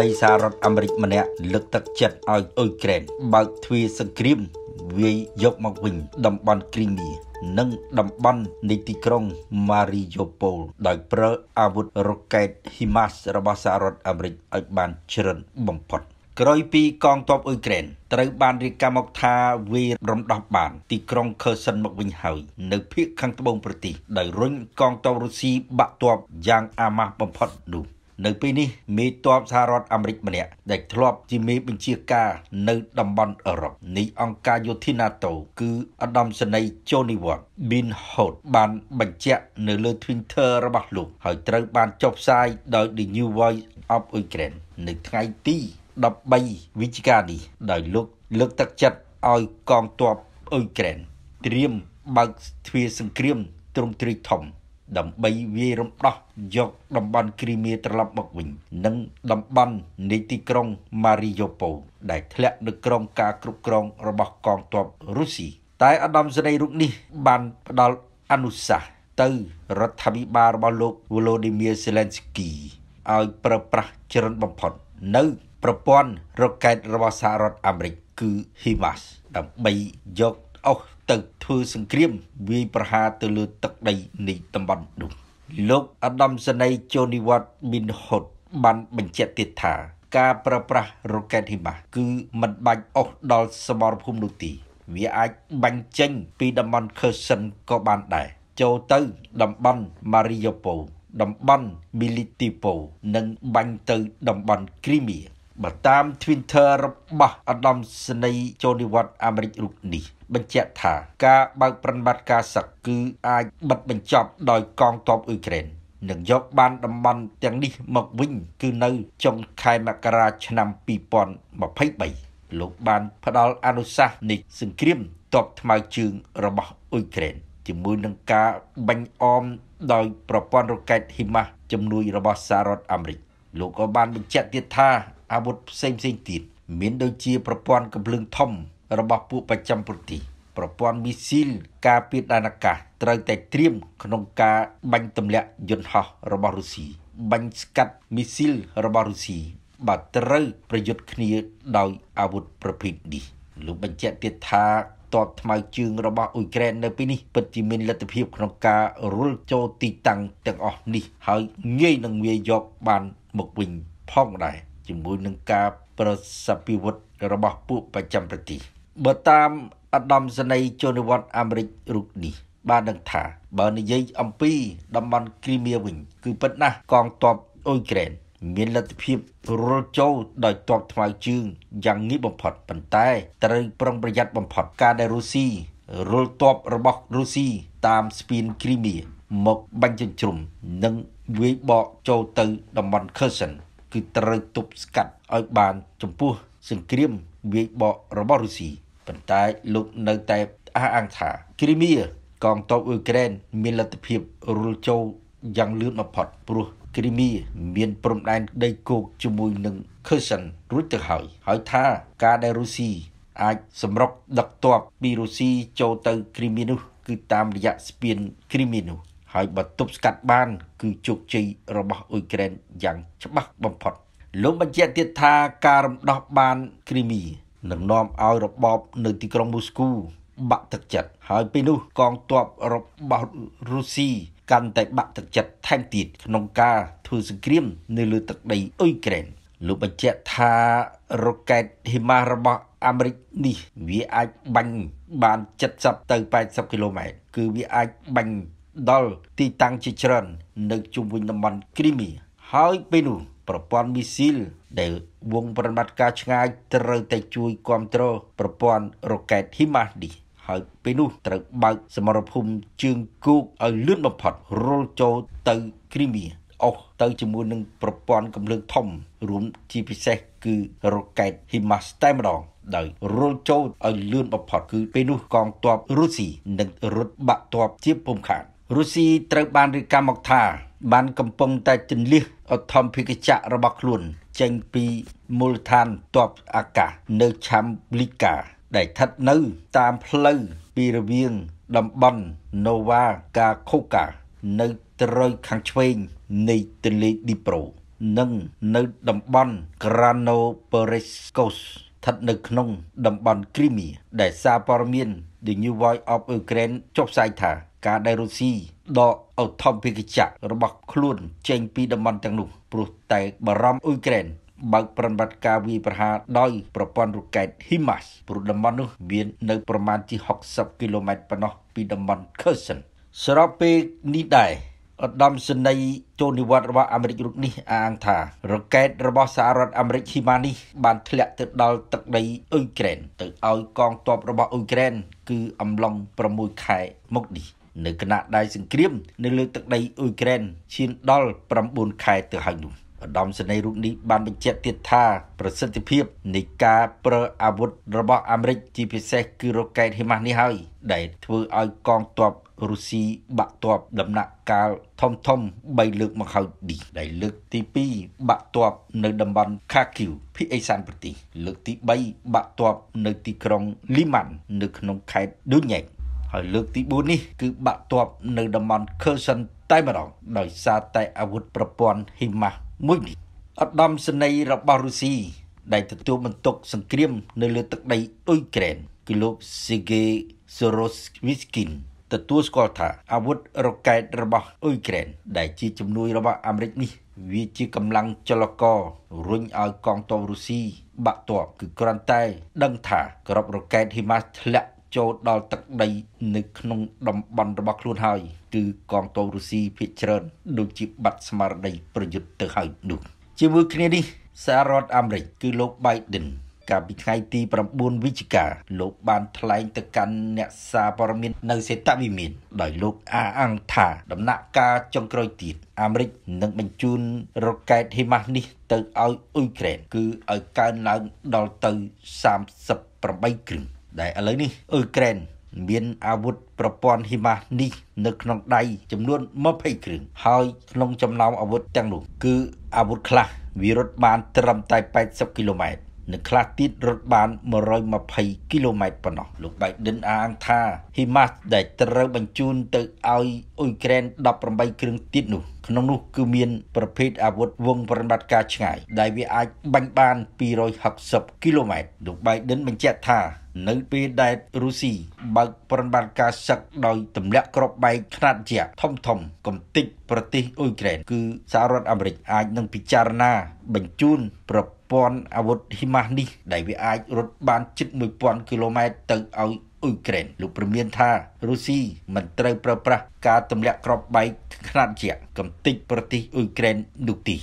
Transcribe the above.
លីសាររដ្ឋអាមេរិកម្នាក់លើកទឹកចិត្តឲ្យអ៊ុយក្រែនបើកទ្វារសង្គ្រាមវាយយកមកវិញតំបន់គ្រីមៀនិងតំបន់នៃទីក្រុង Mariupol ដោយប្រើអាវុធរ៉ុកកែត HIMARS របស់សហរដ្ឋអាមេរិកឲ្យបានច្រើនបំផុតក្រោយពីកងទ័ពអ៊ុយក្រែនត្រូវបានរាយការណ៍មកថាវារំដោះបានទីក្រុងខឺសិនមកវិញហើយនៅភូមិខាងត្បូងប្រទេសដោយរុញកងទ័ពរុស្ស៊ីបាក់ទ័ពយ៉ាងអាម៉ាស់បំផុតនោះនៅពេលនេះមេតបសហរដ្ឋអាមេរិកម្នាក់ដែលធ្លាប់ជាមេបញ្ជាការ នៅតំបន់អឺរ៉ុបនៃអង្គការយោធា NATO គឺឧត្តមសេនីយ៍ Johnny Watt Bin Hout បានបញ្ជាក់នៅលើ Twitter របស់លោក ហើយត្រូវបានចុះផ្សាយដោយ The New Voice of Ukraine នៅថ្ងៃទី13វិច្ឆិកានេះដោយលោក លើកទឹកចិត្តឲ្យកងទ័ពអ៊ុយក្រែនត្រៀមបើកទ្វារសង្គ្រាមទ្រង់ទ្រាយធំដើម្បីវាយរំដោះយកតំបន់គ្រីមៀត្រឡប់មកវិញនិងតំបន់នៃទីក្រុងម៉ារីយ៉ូប៉ូដែលធ្លាក់នៅក្រោមការគ្រប់គ្រងរបស់កងទ័ពរុស្ស៊ីតែអាដាមសេនីរូបនេះ បានផ្ដល់អនុសាសន៍ទៅ រដ្ឋាភិបាលរបស់លោក Volodymyr Zelensky ឲ្យប្រើប្រាស់ច្រើនបំផុត នៅ ប្រព័ន្ធរ៉ុកែតរបស់សហរដ្ឋអាមេរិកគឺ HIMARS ដើម្បីយកអុសទៅធ្វើសង្គ្រាមវាយប្រហារទៅលើទឹកដីនៃតំបន់នោះលោកអាដាមសណៃជូនីវ៉ាត់មីនហុតបានបញ្ជាក់ទៀតថាការប្រើប្រាស់រ៉ុកែតហ៊ីម៉ាស់គឺមិនបាច់អុសដល់សមរភូមិនោះទេវាអាចបាញ់ចេញពីតំបន់ខឺសិនក៏បានដែរចូលទៅតំបន់ម៉ារីយ៉ូប៉ូតំបន់មីលីទីប៉ូនិងបាញ់ទៅតំបន់គ្រីមៀបើតាម Twitter របស់អធិរាជសេនីយ៍ចូលនិវត្តន៍អាមេរិករូបនេះ បញ្ជាក់ថាការបើកប្រតិបត្តិការសឹកគឺអាចបិទបញ្ចប់ដោយកងទ័ពអ៊ុយក្រែននឹងយកបានតំបន់ទាំងនេះមកវិញ គឺនៅចុងខែមករាឆ្នាំ2023លោកបានផ្ដល់អនុសាសន៍នេះសង្គ្រាមទ័ពថ្មើរជើងរបស់អ៊ុយក្រែនជាមួយនឹងការបាញ់អមដោយ ប្រព័ន្ធរ៉ុកែត HIMARS ជំនួយរបស់សហរដ្ឋអាមេរិកលោកក៏បានបញ្ជាក់ទៀតថាអាវុធផ្សេងផ្សេងទៀតមានដូចជាប្រព័ន្ធកម្លាំងធំរបស់ពួកប្រចាំប្រទេសប្រព័ន្ធមីស៊ីលការពារដែនអាកាសត្រូវតែត្រៀមក្នុងការបាញ់ទម្លាក់យន្តហោះរបស់រុស្ស៊ីបាញ់ស្កាត់មីស៊ីលរបស់រុស្ស៊ីបើត្រូវប្រយុទ្ធគ្នាដោយអាវុធប្រភេទនេះ លោកបញ្ជាក់ទៀតថាតបថ្មើរជើងរបស់អ៊ុយក្រែននៅពេលនេះពិតជាមានលទ្ធភាពក្នុងការរុលចូលទីតាំងទាំងអស់នេះ ហើយងាយនឹងវាយកបានមកវិញផងដែរ។ជាមួយនឹងការប្រសិទ្ធិវុឌ្ឍរបស់ពួកប្រចាំប្រទេសបើតាមអត្តមសេនីយ៍ជនវត្តអាមេរិករូបនេះបានដឹងថា បើនិយាយអំពីតំបន់គ្រីមៀវិញ គឺពិតណាស់កងទ័ពអ៊ុយក្រែនមានលទ្ធភាពរុលចូលដោយទ័ពថ្មើរជើងយ៉ាងងាយបំផុតប៉ុន្តែ ត្រូវប្រុងប្រយ័ត្នបំផុតការដែលរុស្ស៊ីរុលទ័ពរបស់រុស្ស៊ីតាមស្ពានគ្រីមៀមកបាញ់ចិញ្ជ្រុំនិងវាយបកចូលទៅតំបន់ខឺសិនគឺត្រូវទប់ស្កាត់ឲ្យបានចំពោះសង្គ្រាមវាយបករបស់រុស្ស៊ីប៉ុន្តែលោកនៅតែអះអាងថាគ្រីមៀកងទ័ពអ៊ុយក្រែន មានលទ្ធភាពរុលចូលយ៉ាងលឿនបំផុតព្រោះគ្រីមៀមានព្រំដែនដីគោកជាមួយនឹងខឺសិនរួចទៅហើយហើយថាការដែលរុស្ស៊ីអាចសម្រុកដឹកទ័ពពីរុស្ស៊ីចូលទៅគ្រីមៀនោះគឺតាមរយៈស្ពានគ្រីមៀនោះហើយបើទប់ស្កាត់បាន គឺជោគជ័យរបស់អ៊ុយក្រែនយ៉ាង ច្បាស់បំផុត លោកបញ្ជាក់ទៀតថាការរំដោះបានគ្រីមីនឹងនាំឲ្យរបបនៅទីក្រុងមូស្គូបាក់ទឹកចិត្តហើយពេលនោះកងទ័ពរបស់រុស្ស៊ីកាន់តែបាក់ទឹកចិត្តថែមទៀតក្នុងការធ្វើសង្គ្រាម នៅលើទឹកដីអ៊ុយក្រែនលោកបញ្ជាក់ថារ៉ុកែតហ៊ីម៉ារបស់អាមេរិកនេះវាអាចបាញ់បាន70ទៅ80គីឡូម៉ែត្រគឺវាអាចបាញ់ដល់ទីតាំងជាច្រើននៅជុំវិញតំបន់គ្រីមីហើយពេលនោះប្រព័ន្ធមីស៊ីល ដែលវងប្រមាត់ការឆ្ងាយ ត្រូវតែជួយគ្រប់គ្រងប្រព័ន្ធរ៉ុកែត HIMARS នេះ ហើយពេលនោះត្រូវបើកសមរភូមិជើងគូកឲ្យលឿនបំផុតរុលចូលទៅគ្រីមីអស់ទៅជាមួយនឹងប្រព័ន្ធកម្លាំងធំរួមជាពិសេសគឺរ៉ុកែត HIMARS តែម្ដងដោយរុលចូលឲ្យលឿនបំផុតគឺ ពេលនោះកងទ័ពរុស្ស៊ីនឹងរត់បាក់ទ័ពជាពុំខានរុស្ស៊ីត្រូវបានរៀបការមកថាបានកំពុងតែទន្លះអធំភិកចៈរបស់ខ្លួន ចេញពីមូលដ្ឋានទ័ពអាកាសនៅឆាំលីកាដែលស្ថិតនៅតាមផ្លូវពីរវាងតំបន់ណូវ៉ាកាខូកា នៅត្រូវខាងឆ្វេងនៃទន្លេឌីប្រូនិងនៅតំបន់ក្រាណូបេរេសកូសស្ថិតនៅក្នុងតំបន់គ្រីមៀដែលសារព័ត៌មាន The New Voice of Ukraine ចុះផ្សាយថាការដែលរុស្ស៊ីដកអធំភិកចៈរបស់ខ្លួន ចេញ ពីតំបន់ទាំងនោះព្រោះតែបារម្ភអ៊ុយក្រែនបើកប្រតិបត្តិការវាយប្រហារដោយប្រព័ន្ធរ៉ុកែត HIMARS ព្រោះតំបន់នោះមាននៅប្រមាណជា60គីឡូម៉ែត្រប៉ុណ្ណោះពីតំបន់ Kherson សរុបពេលនេះដែរឧត្តមសេនីយ៍ចូលនិវត្តរបស់អាមេរិករូបនេះអាងថារ៉ុកែតរបស់សហរដ្ឋអាមេរិកហ៊ីម៉ានេះបានធ្លាក់ទៅដល់ទឹកដីអ៊ុយក្រែនទៅឲ្យកងទ័ពរបស់អ៊ុយក្រែនគឺអំឡុង6ខែមកនេះនៅគណៈដៃសង្គ្រាមនៅលើទឹកដីអ៊ុយក្រែនឈានដល់9ខែទៅហើយនោះឧត្តមសេនីយ៍រូបនេះបានបញ្ជាក់ទៀតថា ប្រសិទ្ធភាព នៃការប្រើអាវុធរបស់អាមេរិកជាពិសេសគឺរ៉ុកែត HIMARS នេះហើយដែលធ្វើឲ្យកងទ័ពរុស្ស៊ីបាក់ទ័ពដំណាក់កាលធំធំ3លើកមកហើយនេះដែលលើកទី2បាក់ទ័ពនៅតំបន់ Kharkiv ភាគឦសានប្រទេសលើកទី3បាក់ទ័ពនៅទីក្រុង Liman នៅក្នុងខេត្ត Donetsk ហើយលើកទី4នេះគឺបាក់ទ័ពនៅតំបន់ Kherson តែម្ដងដោយសារតែអាវុធប្រព័ន្ធ HIMARS មួយនេះឧត្តមសេនីយ៍របស់រុស្ស៊ីដែលទទួលបន្ទុកសង្គ្រាម នៅលើទឹកដីអ៊ុយក្រែនគឺលោក Sergei Sorosvikin ទទួលស្គាល់ថាអាវុធរ៉ុកែតរបស់អ៊ុយក្រែនដែលជាជំនួយរបស់អាមេរិកនេះវាជាកម្លាំងចលកររុញឲ្យកងទ័ពរុស្ស៊ីបាក់ទ័ពគឺគ្រាន់តែ ដឹងថាក្របរ៉ុកែត HIMARS ធ្លាក់ចូលដល់ទឹកដីនៅក្នុងតំបន់របស់ខ្លួនហើយគឺកងទ័ពរុស្ស៊ីភាគច្រើនដូចជាបាត់ស្មារតីប្រយុទ្ធទៅហើយនោះជាមួយគ្នានេះសហរដ្ឋអាមេរិកគឺលោក Biden កាលពីថ្ងៃទី9វិច្ឆិកាលោកបានថ្លែងទៅកាន់អ្នកសារព័ត៌មាននៅសេតវិមានដោយលោកអាអង្គថាដំណាក់ការចុងក្រោយទៀតអាមេរិកនឹងបញ្ជូនរ៉ុកែត HIMARS នេះទៅឲ្យអ៊ុយក្រែនគឺឲ្យកើនឡើងដល់ទៅ38គ្រឿងដែលឥឡូវនេះអ៊ុយក្រែនមាន អាវុធប្រព័ន្ធហ៊ីម៉ាស់នេះនៅក្នុងដៃចំនួន20គ្រឿងហើយ ក្នុងចំណោមអាវុធទាំងនោះ គឺអាវុធខ្លះវារត់បាន ត្រឹមតែ80គីឡូម៉ែត្រនៅខ្លះទៀតរត់បាន120គីឡូម៉ែត្រប៉ុណ្ណោះ លោក Biden អាងថា HIMARS ដែលត្រូវបញ្ជូនទៅឲ្យអ៊ុយក្រែន18គ្រឿងទៀតនោះ ក្នុងនោះ គឺមាន ប្រភេទអាវុធវង ប្រតិបត្តិការឆ្ងាយដែលវាអាចបាញ់បាន260គីឡូម៉ែត្រលោក Biden បញ្ជាក់ថានៅពេលដែលរុស្ស៊ីបើកប្រតិបត្តិការសឹកដោយទម្លាក់គ្រាប់បែកខ្នាតយក្សធំធំកំទេចប្រទេសអ៊ុយក្រែនគឺសហរដ្ឋអាមេរិកអាចនឹងពិចារណា បញ្ជូនប្រព័ន្ធអាវុធហ៊ីម៉ាស់នេះ ដែលវាអាចរត់បានជិត1000គីឡូម៉ែត្រទៅឲ្យអ៊ុយក្រែនលោកព្រមានថារុស្ស៊ីមិនត្រូវប្រើប្រាស់ការទម្លាក់គ្រាប់បែកខ្នាតយក្សកំទេចប្រទេសអ៊ុយក្រែននោះទេ